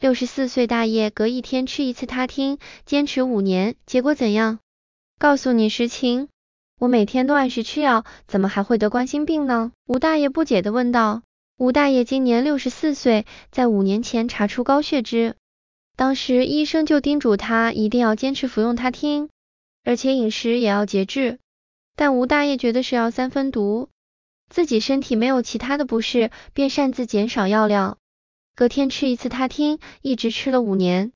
六十四岁大爷隔一天吃一次他汀，坚持五年，结果怎样？告诉你实情。我每天都按时吃药，怎么还会得冠心病呢？吴大爷不解地问道。吴大爷今年六十四岁，在五年前查出高血脂，当时医生就叮嘱他一定要坚持服用他汀，而且饮食也要节制。但吴大爷觉得是药三分毒，自己身体没有其他的不适，便擅自减少药量。隔天吃一次他汀，一直吃了五年。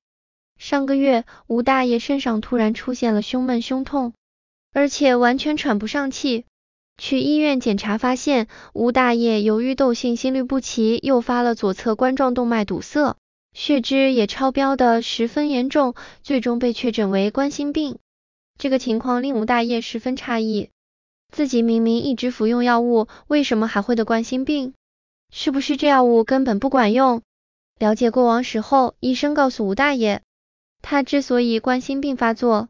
上个月，吴大爷身上突然出现了胸闷、胸痛，而且完全喘不上气。去医院检查发现，吴大爷由于窦性心律不齐，诱发了左侧冠状动脉堵塞，血脂也超标的十分严重，最终被确诊为冠心病。这个情况令吴大爷十分诧异，自己明明一直服用药物，为什么还会得冠心病？是不是这药物根本不管用？了解过往史后，医生告诉吴大爷，他之所以冠心病发作，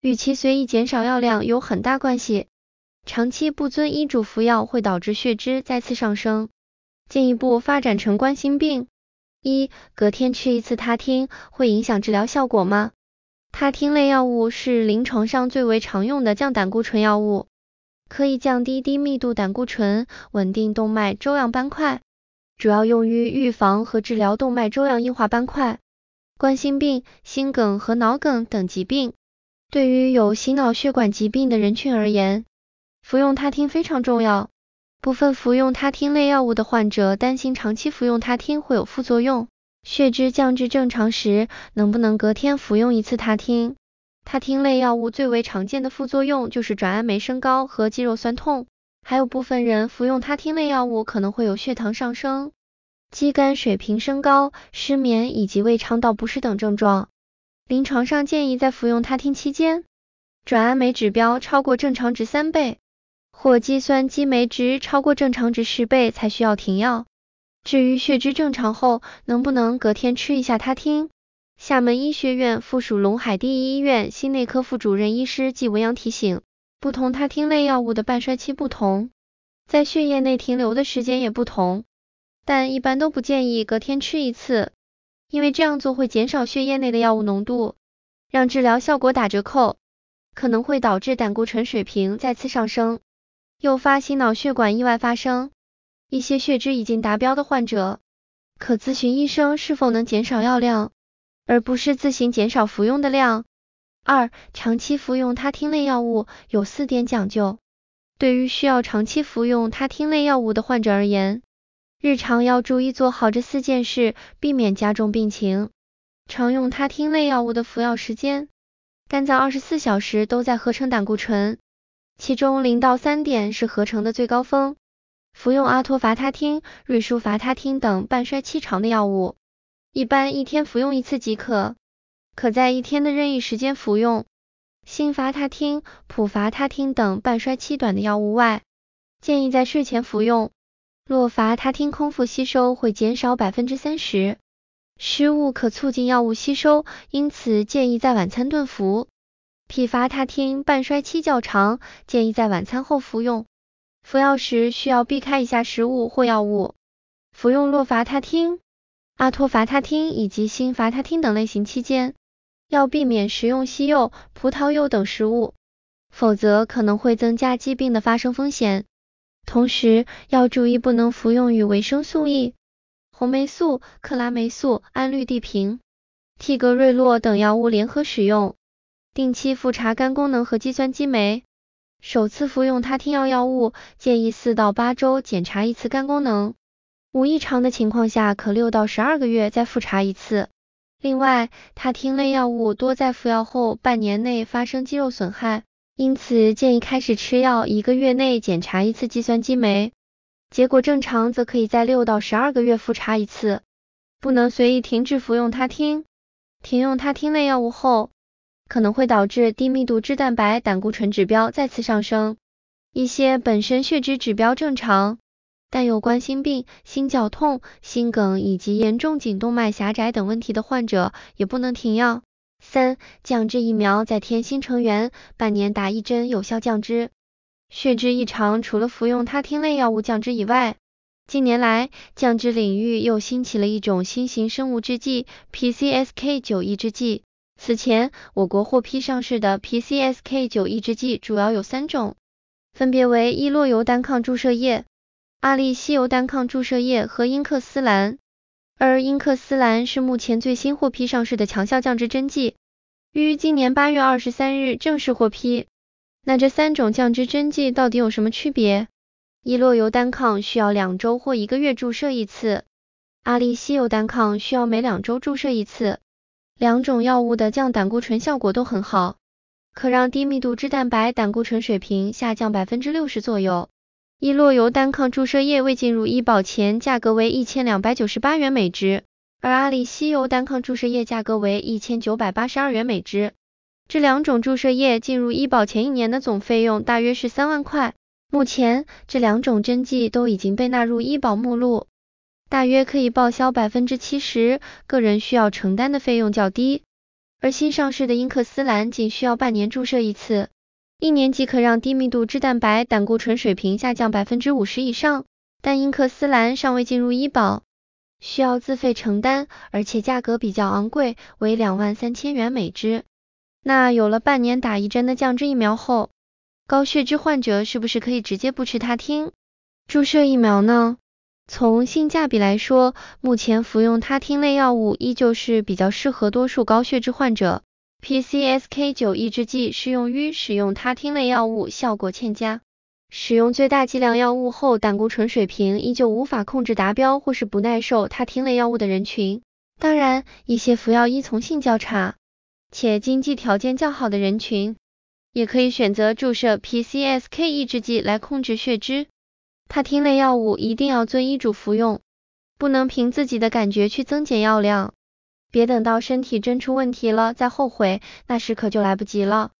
与其随意减少药量有很大关系。长期不遵医嘱服药，会导致血脂再次上升，进一步发展成冠心病。一隔天吃一次他汀，会影响治疗效果吗？他汀类药物是临床上最为常用的降胆固醇药物，可以降低低密度胆固醇，稳定动脉粥样斑块。主要用于预防和治疗动脉粥样硬化斑块、冠心病、心梗和脑梗等疾病。对于有心脑血管疾病的人群而言，服用他汀非常重要。部分服用他汀类药物的患者担心长期服用他汀会有副作用，血脂降至正常时，能不能隔天服用一次他汀？他汀类药物最为常见的副作用就是转氨酶升高和肌肉酸痛。还有部分人服用他汀类药物可能会有血糖上升、肌酐水平升高、失眠以及胃肠道不适等症状。临床上建议在服用他汀期间，转氨酶指标超过正常值三倍，或肌酸激酶值超过正常值十倍才需要停药。至于血脂正常后能不能隔天吃一下他汀，厦门医学院附属龙海第一医院心内科副主任医师季文阳提醒。不同他汀类药物的半衰期不同，在血液内停留的时间也不同，但一般都不建议隔天吃一次，因为这样做会减少血液内的药物浓度，让治疗效果打折扣，可能会导致胆固醇水平再次上升，诱发心脑血管意外发生。一些血脂已经达标的患者，可咨询医生是否能减少药量，而不是自行减少服用的量。二，长期服用他汀类药物有四点讲究。对于需要长期服用他汀类药物的患者而言，日常要注意做好这四件事，避免加重病情。常用他汀类药物的服药时间，肝脏二十四小时都在合成胆固醇，其中零到三点是合成的最高峰。服用阿托伐他汀、瑞舒伐他汀等半衰期长的药物，一般一天服用一次即可。可在一天的任意时间服用辛伐他汀、普伐他汀等半衰期短的药物外，建议在睡前服用洛伐他汀，空腹吸收会减少百分之三十，食物可促进药物吸收，因此建议在晚餐顿服。匹伐他汀半衰期较长，建议在晚餐后服用。服药时需要避开以下食物或药物：服用洛伐他汀、阿托伐他汀以及辛伐他汀等类型期间。要避免食用西柚、葡萄柚等食物，否则可能会增加疾病的发生风险。同时要注意不能服用与维生素 E、红霉素、克拉霉素、氨氯地平、替格瑞洛等药物联合使用。定期复查肝功能和肌酸激酶。首次服用他汀药药物，建议四到八周检查一次肝功能，无异常的情况下可六到十二个月再复查一次。另外，他汀类药物多在服药后半年内发生肌肉损害，因此建议开始吃药一个月内检查一次计算机酶，结果正常则可以在六到十二个月复查一次。不能随意停止服用他汀。停用他汀类药物后，可能会导致低密度脂蛋白胆固醇指标再次上升。一些本身血脂指标正常。但有关心病、心绞痛、心梗以及严重颈动脉狭窄等问题的患者也不能停药。三、降脂疫苗再添新成员，半年打一针有效降脂。血脂异常除了服用他汀类药物降脂以外，近年来降脂领域又兴起了一种新型生物制剂 PCSK9 抑制剂。此前，我国获批上市的 PCSK9 抑制剂主要有三种，分别为伊洛油单抗注射液。阿利西尤单抗注射液和英克斯兰，而英克斯兰是目前最新获批上市的强效降脂针剂，于今年八月二十三日正式获批。那这三种降脂针剂到底有什么区别？伊洛尤单抗需要两周或一个月注射一次，阿利西尤单抗需要每两周注射一次，两种药物的降胆固醇效果都很好，可让低密度脂蛋白胆固醇水平下降百分之六十左右。依洛尤单抗注射液未进入医保前，价格为一千两百九十八元每支，而阿里西尤单抗注射液价格为一千九百八十二元每支。这两种注射液进入医保前一年的总费用大约是三万块。目前，这两种针剂都已经被纳入医保目录，大约可以报销百分之七十，个人需要承担的费用较低。而新上市的英克斯兰仅需要半年注射一次。一年即可让低密度脂蛋白胆固醇水平下降百分之五十以上，但英克斯兰尚未进入医保，需要自费承担，而且价格比较昂贵，为两万三千元每支。那有了半年打一针的降脂疫苗后，高血脂患者是不是可以直接不吃他汀，注射疫苗呢？从性价比来说，目前服用他汀类药物依旧是比较适合多数高血脂患者。PCSK9 抑制剂适用于使用他汀类药物效果欠佳，使用最大剂量药物后胆固醇水平依旧无法控制达标或是不耐受他汀类药物的人群。当然，一些服药依从性较差且经济条件较好的人群，也可以选择注射 PCSK 抑制剂来控制血脂。他汀类药物一定要遵医嘱服用，不能凭自己的感觉去增减药量。别等到身体真出问题了再后悔，那时可就来不及了。